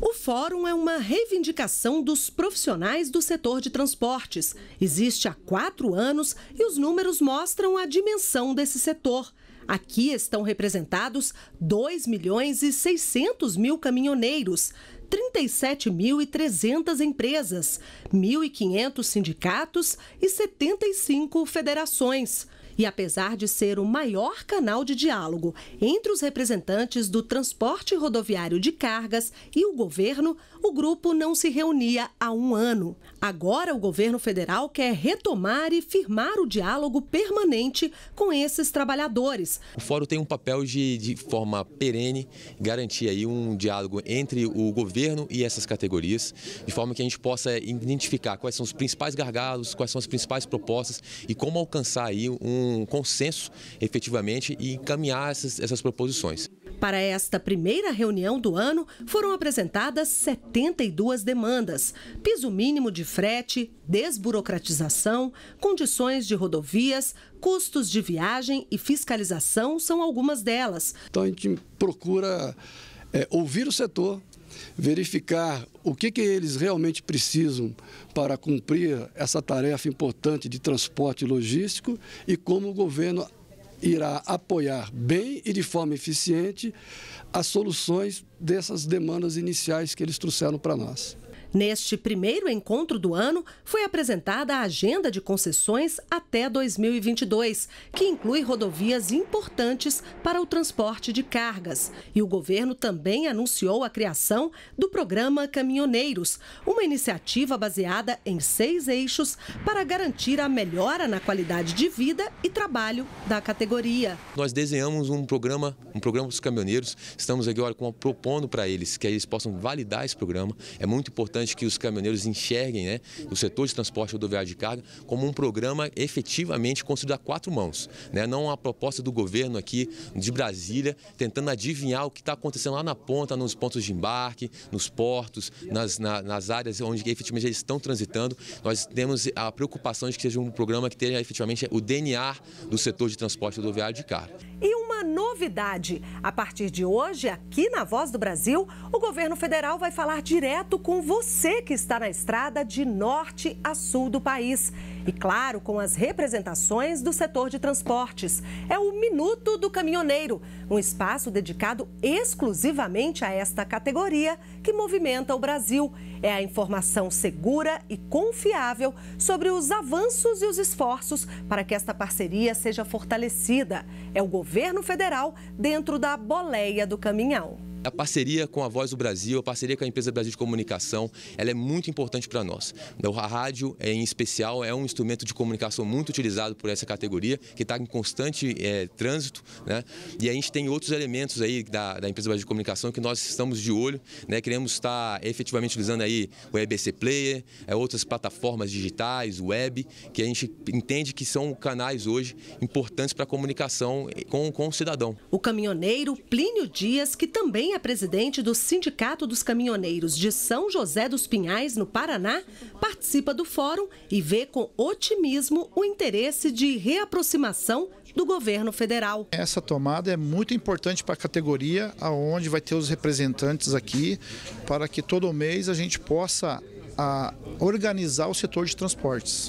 O fórum é uma reivindicação dos profissionais do setor de transportes. Existe há quatro anos e os números mostram a dimensão desse setor. Aqui estão representados 2 milhões e 600 mil caminhoneiros, 37.300 empresas, 1.500 sindicatos e 75 federações. E apesar de ser o maior canal de diálogo entre os representantes do transporte rodoviário de cargas e o governo, o grupo não se reunia há um ano. Agora, o governo federal quer retomar e firmar o diálogo permanente com esses trabalhadores. O fórum tem um papel de, de forma perene, garantir aí um diálogo entre o governo e essas categorias, de forma que a gente possa identificar quais são os principais gargalos, quais são as principais propostas e como alcançar aí um um consenso efetivamente e encaminhar essas, essas proposições. Para esta primeira reunião do ano, foram apresentadas 72 demandas: piso mínimo de frete, desburocratização, condições de rodovias, custos de viagem e fiscalização são algumas delas. Então a gente procura é, ouvir o setor, verificar o que, que eles realmente precisam para cumprir essa tarefa importante de transporte logístico e como o governo irá apoiar bem e de forma eficiente as soluções dessas demandas iniciais que eles trouxeram para nós. Neste primeiro encontro do ano, foi apresentada a agenda de concessões até 2022, que inclui rodovias importantes para o transporte de cargas. E o governo também anunciou a criação do programa Caminhoneiros, uma iniciativa baseada em seis eixos para garantir a melhora na qualidade de vida e trabalho da categoria. Nós desenhamos um programa, um programa para os caminhoneiros. Estamos aqui agora propondo para eles que eles possam validar esse programa. É muito importante importante que os caminhoneiros enxerguem né, o setor de transporte rodoviário de carga como um programa efetivamente construído a quatro mãos. Né? Não uma proposta do governo aqui de Brasília tentando adivinhar o que está acontecendo lá na ponta, nos pontos de embarque, nos portos, nas, na, nas áreas onde efetivamente eles estão transitando. Nós temos a preocupação de que seja um programa que tenha efetivamente o DNA do setor de transporte rodoviário de carga. E novidade. A partir de hoje, aqui na Voz do Brasil, o governo federal vai falar direto com você que está na estrada de norte a sul do país. E claro, com as representações do setor de transportes. É o Minuto do Caminhoneiro, um espaço dedicado exclusivamente a esta categoria que movimenta o Brasil. É a informação segura e confiável sobre os avanços e os esforços para que esta parceria seja fortalecida. É o governo federal dentro da boleia do caminhão. A parceria com a Voz do Brasil, a parceria com a empresa Brasil de Comunicação, ela é muito importante para nós. Então, a rádio, eh, em especial, é um instrumento de comunicação muito utilizado por essa categoria, que está em constante é, trânsito. Né? E a gente tem outros elementos aí da, da empresa Brasil de Comunicação que nós estamos de olho, né? queremos estar tá efetivamente utilizando aí o EBC Player, é, outras plataformas digitais, web, que a gente entende que são canais hoje importantes para a comunicação com, com o cidadão. O caminhoneiro Plínio Dias, que também também é presidente do Sindicato dos Caminhoneiros de São José dos Pinhais, no Paraná, participa do fórum e vê com otimismo o interesse de reaproximação do governo federal. Essa tomada é muito importante para a categoria, aonde vai ter os representantes aqui, para que todo mês a gente possa a, ah, organizar o setor de transportes.